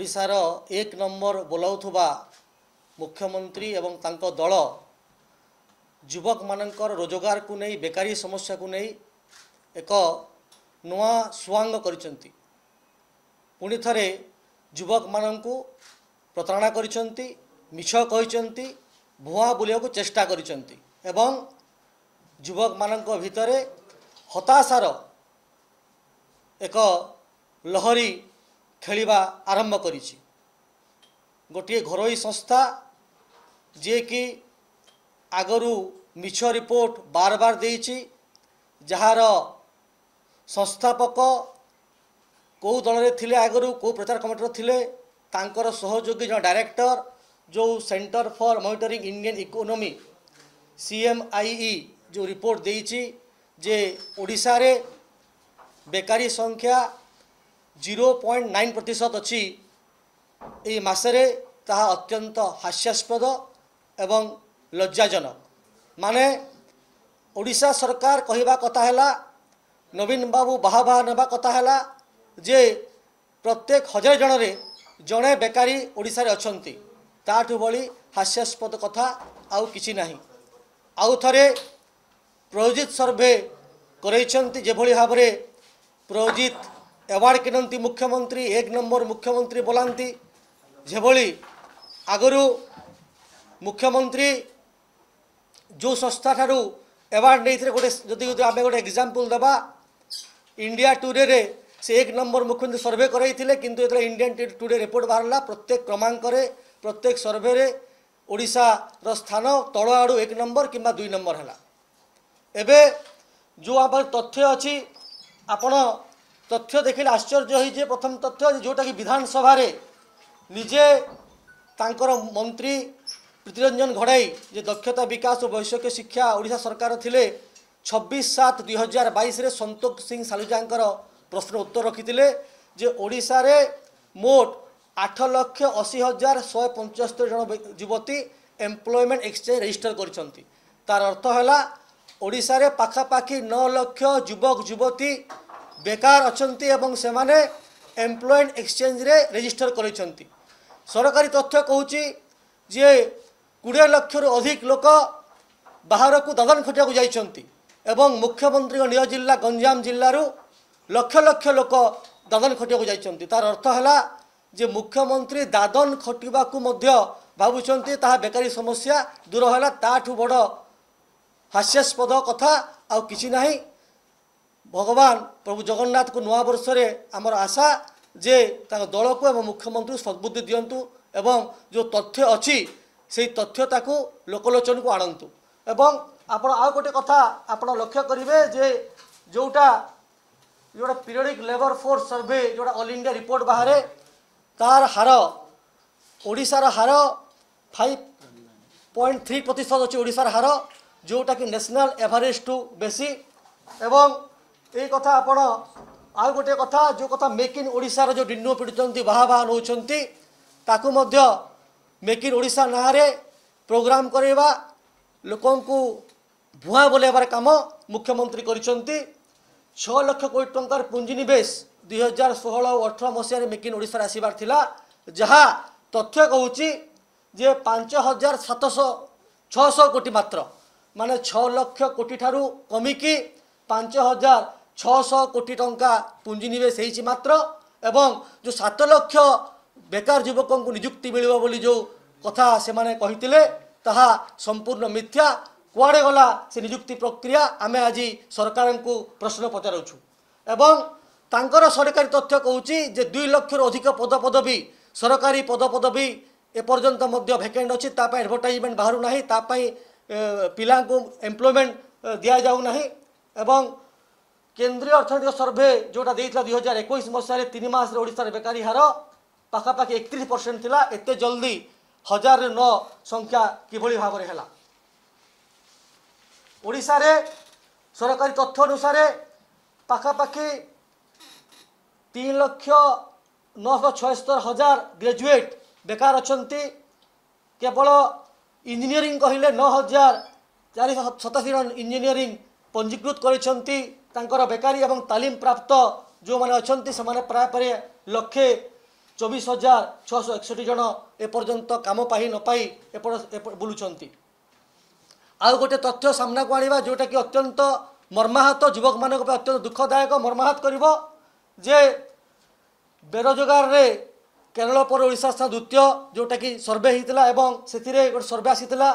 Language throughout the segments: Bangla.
ଓଡ଼ିଶାର ଏକ ନମ୍ବର ବୋଲାଉଥିବା ମୁଖ୍ୟମନ୍ତ୍ରୀ ଏବଂ ତାଙ୍କ ଦଳ ଯୁବକମାନଙ୍କର ରୋଜଗାରକୁ ନେଇ ବେକାରୀ ସମସ୍ୟାକୁ ନେଇ ଏକ ନୂଆ ସୁଆଙ୍ଗ କରିଛନ୍ତି ପୁଣି ଥରେ ଯୁବକମାନଙ୍କୁ ପ୍ରତାରଣା କରିଛନ୍ତି ମିଛ କହିଛନ୍ତି ଭୁଆଁ ବୁଲିବାକୁ ଚେଷ୍ଟା କରିଛନ୍ତି ଏବଂ ଯୁବକମାନଙ୍କ ଭିତରେ ହତାଶାର ଏକ ଲହରୀ ଖେଳିବା ଆରମ୍ଭ କରିଛି ଗୋଟିଏ ଘରୋଇ ସଂସ୍ଥା ଯିଏକି ଆଗରୁ ମିଛ ରିପୋର୍ଟ ବାର ବାର ଦେଇଛି ଯାହାର ସଂସ୍ଥାପକ କେଉଁ ଦଳରେ ଥିଲେ ଆଗରୁ କେଉଁ ପ୍ରଚାର କମିଟିର ଥିଲେ ତାଙ୍କର ସହଯୋଗୀ ଜଣେ ଡାଇରେକ୍ଟର ଯେଉଁ centre for monitoring Indian economy C M I E ଯେଉଁ ରିପୋର୍ଟ ଦେଇଛି ଯେ ଓଡ଼ିଶାରେ ବେକାରୀ ସଂଖ୍ୟା ଜିରୋ ପଏଣ୍ଟ ନାଇନ୍ ପ୍ରତିଶତ ଅଛି ଏହି ମାସରେ ତାହା ଅତ୍ୟନ୍ତ ହାସ୍ୟାସ୍ପଦ ଏବଂ ଲଜ୍ଜାଜନକ ମାନେ ଓଡ଼ିଶା ସରକାର କହିବା କଥା ହେଲା ନବୀନ ବାବୁ ବାହା ବାହା ନେବା କଥା ହେଲା ଯେ ପ୍ରତ୍ୟେକ ହଜାର ଜଣରେ ଜଣେ ବେକାରୀ ଓଡ଼ିଶାରେ ଅଛନ୍ତି ତାଠୁ ଭଳି ହାସ୍ୟାସ୍ପଦ କଥା ଆଉ କିଛି ନାହିଁ ଆଉ ଥରେ ପ୍ରୟୋଜିତ ସର୍ଭେ କରାଇଛନ୍ତି ଯେଭଳି ଭାବରେ ପ୍ରୟୋଜିତ ଆୱାର୍ଡ଼ କିଣନ୍ତି ମୁଖ୍ୟମନ୍ତ୍ରୀ ଏକ ନମ୍ବର ମୁଖ୍ୟମନ୍ତ୍ରୀ ବୋଲାନ୍ତି ଯେଭଳି ଆଗରୁ ମୁଖ୍ୟମନ୍ତ୍ରୀ ଯେଉଁ ସଂସ୍ଥାଠାରୁ ଆୱାର୍ଡ଼ ନେଇଥିଲେ ଗୋଟେ ଯଦି ଆମେ ଗୋଟେ ଏକ୍ଜାମ୍ପଲ୍ ଦେବା ଇଣ୍ଡିଆ ଟୁଡ଼େରେ ସେ ଏକ ନମ୍ବର ମୁଖ୍ୟମନ୍ତ୍ରୀ ସର୍ଭେ କରାଇଥିଲେ କିନ୍ତୁ ଯେତେବେଳେ ଇଣ୍ଡିଆନ୍ ଟୁଡ଼େ ରିପୋର୍ଟ ବାହାରିଲା ପ୍ରତ୍ୟେକ କ୍ରମାଙ୍କରେ ପ୍ରତ୍ୟେକ ସର୍ଭେରେ ଓଡ଼ିଶାର ସ୍ଥାନ ତଳ ଆଡ଼ୁ ଏକ ନମ୍ବର କିମ୍ବା ଦୁଇ ନମ୍ବର ହେଲା ଏବେ ଯେଉଁ ଆମର ତଥ୍ୟ ଅଛି ଆପଣ তথ্য দেখলে আশ্চর্য হয়ে যে প্রথম তথ্য যেটাকি বিধানসভার নিজে তাঁর মন্ত্রী প্রীতিরঞ্জন ঘড়াই যে দক্ষতা বিকাশ ও বৈষয়িক শিক্ষা ওড়শা সরকার লে ছবিশ সাত দুই হাজার বাইশে সন্তোষ সিং সালুজাঙ্কর প্রশ্ন উত্তর রাখিলে যে ওড়িশার মোট আঠ লক্ষ অশি হাজার শহে পঞ্চস্তর জন যুবতী এমপ্লয়মেন্ট এক্সচেঞ্জ রেজিষ্টার করছেন তার অর্থ হল ওড়শার পাখাপাখি ন লক্ষ যুবক যুবতী ବେକାର ଅଛନ୍ତି ଏବଂ ସେମାନେ ଏମ୍ପ୍ଲୟମେଣ୍ଟ ଏକ୍ସଚେଞ୍ଜରେ ରେଜିଷ୍ଟର କରିଛନ୍ତି ସରକାରୀ ତଥ୍ୟ କହୁଛି ଯେ କୋଡ଼ିଏ ଲକ୍ଷରୁ ଅଧିକ ଲୋକ ବାହାରକୁ ଦାଦନ ଖଟିବାକୁ ଯାଇଛନ୍ତି ଏବଂ ମୁଖ୍ୟମନ୍ତ୍ରୀଙ୍କ ନିଜ ଜିଲ୍ଲା ଗଞ୍ଜାମ ଜିଲ୍ଲାରୁ ଲକ୍ଷ ଲକ୍ଷ ଲୋକ ଦାଦନ ଖଟିବାକୁ ଯାଇଛନ୍ତି ତା'ର ଅର୍ଥ ହେଲା ଯେ ମୁଖ୍ୟମନ୍ତ୍ରୀ ଦାଦନ ଖଟିବାକୁ ମଧ୍ୟ ଭାବୁଛନ୍ତି ତାହା ବେକାରୀ ସମସ୍ୟା ଦୂର ହେଲା ତାଠୁ ବଡ଼ ହାସ୍ୟାସ୍ପଦ କଥା ଆଉ କିଛି ନାହିଁ ଭଗବାନ ପ୍ରଭୁ ଜଗନ୍ନାଥଙ୍କୁ ନୂଆବର୍ଷରେ ଆମର ଆଶା ଯେ ତାଙ୍କ ଦଳକୁ ଏବଂ ମୁଖ୍ୟମନ୍ତ୍ରୀଙ୍କୁ ସଦ୍ବୁଦ୍ଧି ଦିଅନ୍ତୁ ଏବଂ ଯେଉଁ ତଥ୍ୟ ଅଛି ସେହି ତଥ୍ୟ ତାକୁ ଲୋକଲୋଚନକୁ ଆଣନ୍ତୁ ଏବଂ ଆପଣ ଆଉ ଗୋଟିଏ କଥା ଆପଣ ଲକ୍ଷ୍ୟ କରିବେ ଯେ ଯେଉଁଟା ଯେଉଁଟା ପିରିୟଡ଼ିକ୍ ଲେବର ଫୋର୍ସ ସର୍ଭେ ଯେଉଁଟା ଅଲ୍ ଇଣ୍ଡିଆ ରିପୋର୍ଟ ବାହାରେ ତାର ହାର ଓଡ଼ିଶାର ହାର ଫାଇଭ୍ ପଏଣ୍ଟ ଥ୍ରୀ ପ୍ରତିଶତ ଅଛି ଓଡ଼ିଶାର ହାର ଯେଉଁଟାକି ନ୍ୟାସନାଲ୍ ଏଭରେଜ୍ ଟୁ ବେଶୀ ଏବଂ এই কথা আপন ଆଉ ଗୋଟିଏ କଥା ଯେଉଁ କଥା ମେକ୍ ଇନ୍ ଓଡ଼ିଶାର ଯେଉଁ ଡିନୋ ପିଟୁଛନ୍ତି ବାହା ବାହା ନେଉଛନ୍ତି ତାକୁ ମଧ୍ୟ ମେକ୍ ଇନ୍ ଓଡ଼ିଶା ନାଁରେ ପ୍ରୋଗ୍ରାମ କରାଇବା ଲୋକଙ୍କୁ ଭୁଆଁ ବୋଲାଇବାର କାମ ମୁଖ୍ୟମନ୍ତ୍ରୀ କରିଛନ୍ତି ଛଅ ଲକ୍ଷ କୋଟି ଟଙ୍କାର ପୁଞ୍ଜିନିବେଶ ଦୁଇ ହଜାର ଷୋହଳ ଆଉ ଅଠର ମସିହାରେ ମେକ୍ ଇନ୍ ଓଡ଼ିଶାରେ ଆସିବାର ଥିଲା ଯାହା ତଥ୍ୟ କହୁଛି ଯେ ପାଞ୍ଚ ହଜାର ସାତଶହ ଛଅଶହ କୋଟି ମାତ୍ର ମାନେ ଛଅ ଲକ୍ଷ କୋଟି ଠାରୁ କମିକି ପାଞ୍ଚ ହଜାର ছশো কোটি টঙ্কা পুঞ্জিনিবেশ হয়েছি মাত্র এবং যে সাত লক্ষ বেকার যুবক নিযুক্তি মিলব বলে যে কথা সে তাহা সম্পূর্ণ মিথ্যা কুয়াড়ে গলা সে নিযুক্তি প্রক্রিয়া আমি আজি সরকারଙ୍କୁ প্রশ্ন পচারুছু এবং তাঁকর সরকারি তথ্য কৌছি যে দুই লক্ষর অধিক পদপদবী সরকারি পদপদবী এপর্যন্ত মধ্যে ভ্যাকেন্ট অছি তা আডভর্টাইজমেন্ট বাহু না তা পিলাঙ্কু এমপ্লয়মেন্ট দিয়া যাও না এবং কেন্দ্রীয় অর্থনৈতিক সর্ভে যেটা দিয়েছিল দুই হাজার একুশ মশায় তিন মাসের ওড়িশার বেকারী হার পাখাপাখি একত্রিশ পরসেন্ট লা এত জলদি হাজার ন সংখ্যা কিভাবে ভাবে হল ওড়িশার সরকারি তথ্য অনুসারে পাখাপাখি তিন লক্ষ নশ ছয়স্তর হাজার গ্রাজুয়েট বেকার অনেক কেবল ইঞ্জিনিয়রিং কহিলে ন হাজার চারিশ সতাশি জন ইঞ্জিনিয়ারিং পঞ্জীকৃত করেছেন ତାଙ୍କର ବେକାରୀ ଏବଂ ତାଲିମ ପ୍ରାପ୍ତ ଯେଉଁମାନେ ଅଛନ୍ତି ସେମାନେ ପ୍ରାୟ ପ୍ରାୟ ଲକ୍ଷେ ଚବିଶ ହଜାର ଛଅଶହ ଏକଷଠି ଜଣ ଏପର୍ଯ୍ୟନ୍ତ କାମ ପାଇ ନ ପାଇ ଏପଟ ବୁଲୁଛନ୍ତି ଆଉ ଗୋଟେ ତଥ୍ୟ ସାମ୍ନାକୁ ଆଣିବା ଯେଉଁଟାକି ଅତ୍ୟନ୍ତ ମର୍ମାହତ ଯୁବକମାନଙ୍କ ପାଇଁ ଅତ୍ୟନ୍ତ ଦୁଃଖଦାୟକ ମର୍ମାହତ କରିବ ଯେ ବେରୋଜଗାରରେ କେରଳ ପରେ ଓଡ଼ିଶା ସ୍ଥାନ ଦ୍ୱିତୀୟ ଯେଉଁଟାକି ସର୍ଭେ ହୋଇଥିଲା ଏବଂ ସେଥିରେ ଗୋଟେ ସର୍ଭେ ଆସିଥିଲା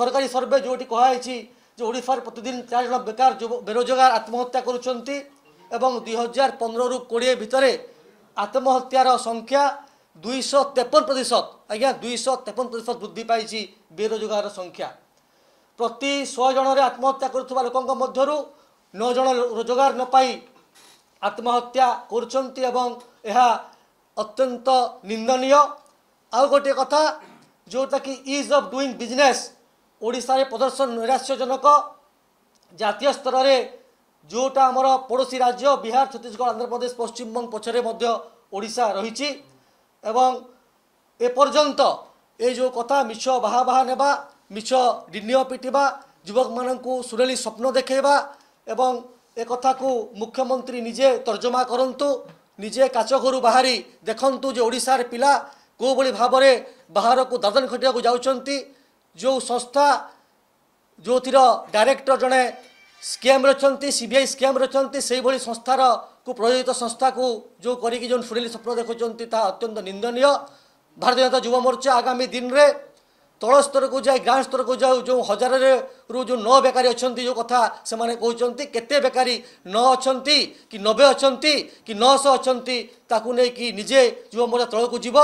ସରକାରୀ ସର୍ଭେ ଯେଉଁଠି କୁହାଯାଇଛି যে ওড়িশার প্রতিদিন চারি জন বেকার বেরোজগার আত্মহত্যা করছেন এবং দুই হাজার পনেরো কোড়িয়ে ভিতরে আত্মহত্যার সংখ্যা দুইশ তেপন প্রতিশত আজ্ঞা দুইশ তেপন প্রতিশত বৃদ্ধি পাইছে বেরোজগার সংখ্যা প্রতি শহে জনরে আত্মহত্যা করুবা লোক মধ্যে নয় জন রোজগার নপাই আত্মহত্যা করছেন এবং অত্যন্ত নিন্দনীয় ନିନ୍ଦନୀୟ ଆଉ কথা যেটা কি ইজ অফ ডুইং বিজনেস ଓଡ଼ିଶାରେ ପ୍ରଦର୍ଶନ ନୈରାଶ୍ୟଜନକ ଜାତୀୟ ସ୍ତରରେ ଯେଉଁଟା ଆମର ପଡ଼ୋଶୀ ରାଜ୍ୟ ବିହାର ଛତିଶଗଡ଼ ଆନ୍ଧ୍ରପ୍ରଦେଶ ପଶ୍ଚିମବଙ୍ଗ ପଛରେ ମଧ୍ୟ ଓଡ଼ିଶା ରହିଛି ଏବଂ ଏପର୍ଯ୍ୟନ୍ତ ଏ ଯେଉଁ କଥା ମିଛ ବାହା ବାହା ନେବା ମିଛ ଡିନିଅ ପିଟିବା ଯୁବକମାନଙ୍କୁ ସୁରେଲି ସ୍ୱପ୍ନ ଦେଖାଇବା ଏବଂ ଏ କଥାକୁ ମୁଖ୍ୟମନ୍ତ୍ରୀ ନିଜେ ତର୍ଜମା କରନ୍ତୁ ନିଜେ କାଚ ଘରୁ ବାହାରି ଦେଖନ୍ତୁ ଯେ ଓଡ଼ିଶାର ପିଲା କେଉଁଭଳି ଭାବରେ ବାହାରକୁ ଦାଦନ ଖଟିବାକୁ ଯାଉଛନ୍ତି ଯେଉଁ ସଂସ୍ଥା ଯେଉଁଥିର ଡାଇରେକ୍ଟର ଜଣେ ସ୍କେମ୍ରେ ଅଛନ୍ତି ସି ବି ଆଇ ସ୍କେମ୍ରେ ଅଛନ୍ତି ସେହିଭଳି ସଂସ୍ଥାର କୁ ପ୍ରଯୋଜିତ ସଂସ୍ଥାକୁ ଯେଉଁ କରିକି ଯେଉଁ ସୁନିଲ ସ୍ୱପ୍ନ ଦେଖୁଛନ୍ତି ତାହା ଅତ୍ୟନ୍ତ ନିନ୍ଦନୀୟ ଭାରତୀୟ ଜନତା ଯୁବ ମୋର୍ଚ୍ଚା ଆଗାମୀ ଦିନରେ ତଳ ସ୍ତରକୁ ଯାଇ ଗାଁ ସ୍ତରକୁ ଯାଉ ଯେଉଁ ହଜାରରୁ ଯେଉଁ ନଅ ବେକାରୀ ଅଛନ୍ତି ଯେଉଁ କଥା ସେମାନେ କହୁଛନ୍ତି କେତେ ବେକାରୀ ନଅ ଅଛନ୍ତି କି ନବେ ଅଛନ୍ତି କି ନଅଶହ ଅଛନ୍ତି ତାକୁ ନେଇକି ନିଜେ ଯୁବ ମୋର୍ଚ୍ଚା ତଳକୁ ଯିବ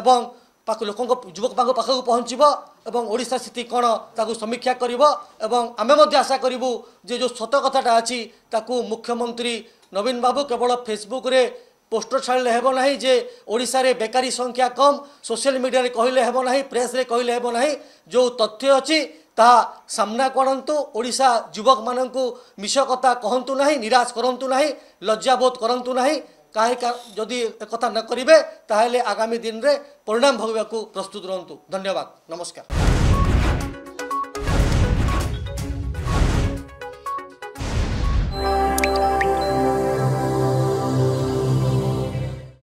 ଏବଂ ପାଖ ଲୋକଙ୍କ ଯୁବକ ପାଖକୁ ପହଞ୍ଚିବ এবং ওড়িশা স্থিতি কোণ তা সমীক্ষা করব এবং আমি আশা করবু যে যে সত কথাটা আছে তাকে মুখ্যমন্ত্রী নবীন বাবু কেবল ফেসবুকরে পোস্টর ছাড়লে হব না যে ওড়িশার বেকারি সংখ্যা কম সোশিয়াল মিডিয়ায় কহিলে হব না প্রেসরে কহিলে হব না যে তথ্য অছি সামনা করতু ওড়িশা যুবক মানুষ মিশ কথা কহতু না নিশ করতু না লজ্জাবোধ করতু না କାହିଁକି ଯଦି କଥା ନ କରିବେ ତାହେଲେ ଆଗାମୀ ଦିନରେ ପରିଣାମ ଭୋଗିବାକୁ ପ୍ରସ୍ତୁତ ରୁହନ୍ତୁ ଧନ୍ୟବାଦ ନମସ୍କାର